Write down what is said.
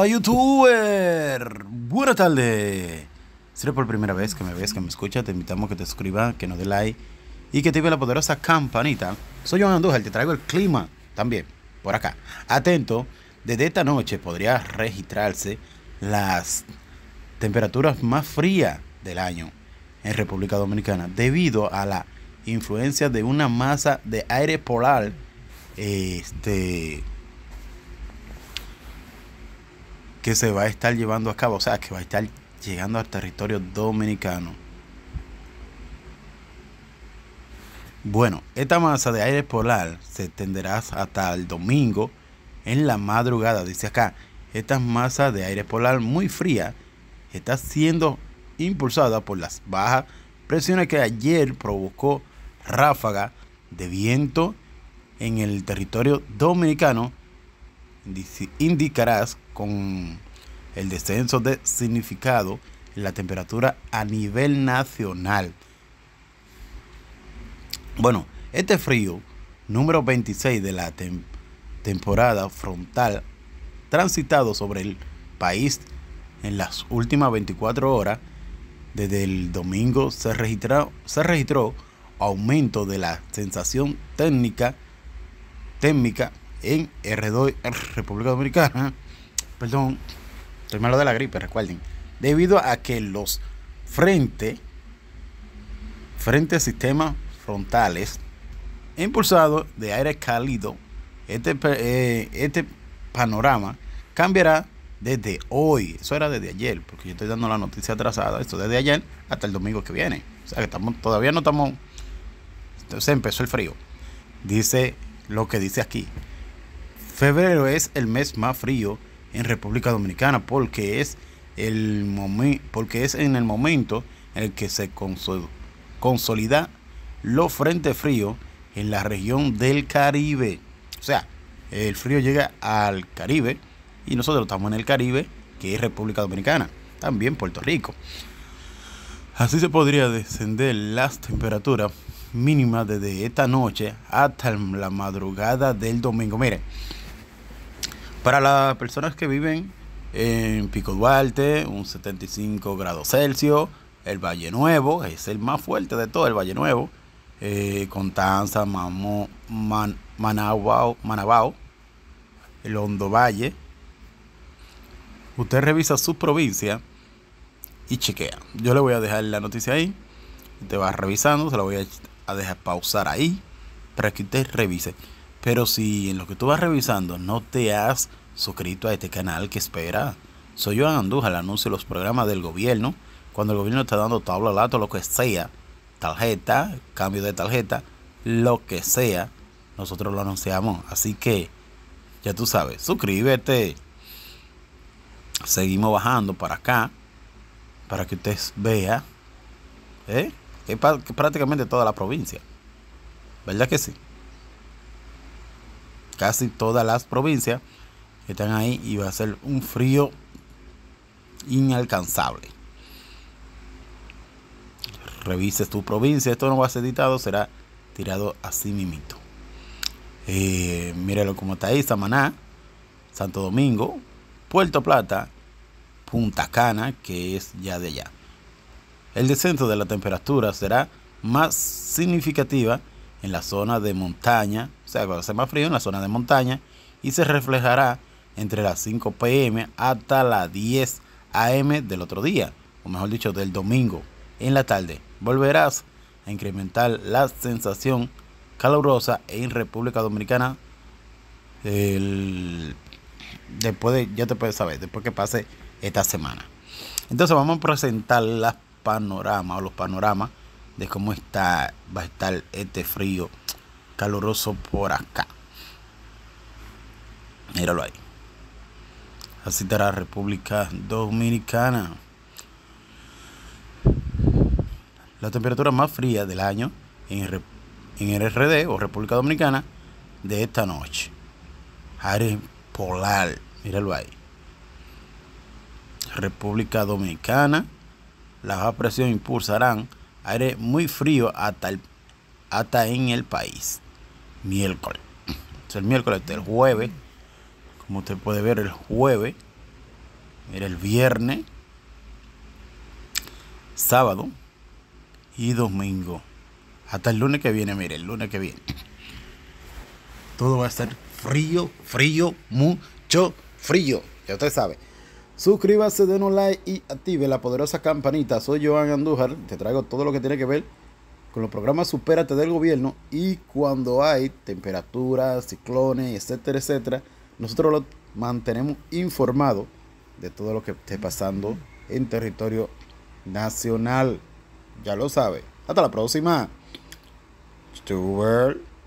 Hola youtuber. Buena tarde. Si eres por primera vez que me ves, que me escuchas, te invitamos a que te suscribas, que nos dé like y que te active la poderosa campanita. Soy Juan Andújar, te traigo el clima también por acá. Atento, desde esta noche podría registrarse las temperaturas más frías del año en República Dominicana debido a la influencia de una masa de aire polar este que se va a estar llevando a cabo, o sea, que va a estar llegando al territorio dominicano. Bueno, esta masa de aire polar se extenderá hasta el domingo en la madrugada, dice acá. Esta masa de aire polar muy fría está siendo impulsada por las bajas presiones que ayer provocó ráfaga de viento en el territorio dominicano indicarás con el descenso de significado en la temperatura a nivel nacional. Bueno, este frío número 26 de la temporada frontal transitado sobre el país en las últimas 24 horas, desde el domingo se, registra se registró aumento de la sensación técnica, térmica en R2 República Dominicana. Perdón, estoy malo de la gripe, recuerden. Debido a que los frente, frente sistemas frontales impulsados de aire cálido, este, eh, este, panorama cambiará desde hoy. Eso era desde ayer, porque yo estoy dando la noticia atrasada. Esto desde ayer hasta el domingo que viene. O sea que estamos, todavía no estamos. Entonces empezó el frío. Dice lo que dice aquí. Febrero es el mes más frío en República Dominicana porque es, el porque es en el momento en el que se consolida los frentes fríos en la región del Caribe. O sea, el frío llega al Caribe y nosotros estamos en el Caribe, que es República Dominicana, también Puerto Rico. Así se podría descender las temperaturas mínimas desde esta noche hasta la madrugada del domingo. Miren, para las personas que viven en Pico Duarte, un 75 grados Celsius, el Valle Nuevo, es el más fuerte de todo el Valle Nuevo, eh, Contanza, Manabao, Manabao, el Hondo Valle. Usted revisa su provincia y chequea. Yo le voy a dejar la noticia ahí. Te va revisando, se la voy a dejar pausar ahí para que usted revise. Pero si en lo que tú vas revisando no te has suscrito a este canal que espera. Soy Joan Andújar, anuncio los programas del gobierno. Cuando el gobierno está dando tabla, lato, lo que sea, tarjeta, cambio de tarjeta, lo que sea, nosotros lo anunciamos. Así que, ya tú sabes, suscríbete. Seguimos bajando para acá, para que usted vea, ¿eh? que prácticamente toda la provincia. ¿Verdad que sí? Casi todas las provincias están ahí y va a ser un frío inalcanzable. Revises tu provincia, esto no va a ser editado, será tirado así mimito. Eh, míralo como está ahí, Samaná, Santo Domingo, Puerto Plata, Punta Cana, que es ya de allá. El descenso de la temperatura será más significativa en la zona de montaña, o sea, a ser más frío en la zona de montaña, y se reflejará entre las 5 pm hasta las 10 am del otro día, o mejor dicho, del domingo en la tarde. Volverás a incrementar la sensación calurosa en República Dominicana. después de, ya te puedes saber, después que pase esta semana. Entonces vamos a presentar las panoramas o los panoramas de cómo está, va a estar este frío caluroso por acá. Míralo ahí así estará la República Dominicana. La temperatura más fría del año en, el RD o República Dominicana de esta noche. Aire polar, míralo ahí. República Dominicana, las bajas presiones impulsarán aire muy frío hasta, hasta en el país. Miércoles. Es el miércoles, del jueves como usted puede ver el jueves, era el viernes, sábado y domingo. Hasta el lunes que viene, mire, el lunes que viene. Todo va a estar frío, frío, mucho frío. Ya usted sabe. Suscríbase, den un like y active la poderosa campanita. Soy Joan Andújar. Te traigo todo lo que tiene que ver con los programas Supérate del gobierno y cuando hay temperaturas, ciclones, etcétera, etcétera nosotros lo mantenemos informado de todo lo que esté pasando en territorio nacional. Ya lo sabe. Hasta la próxima. Stuart.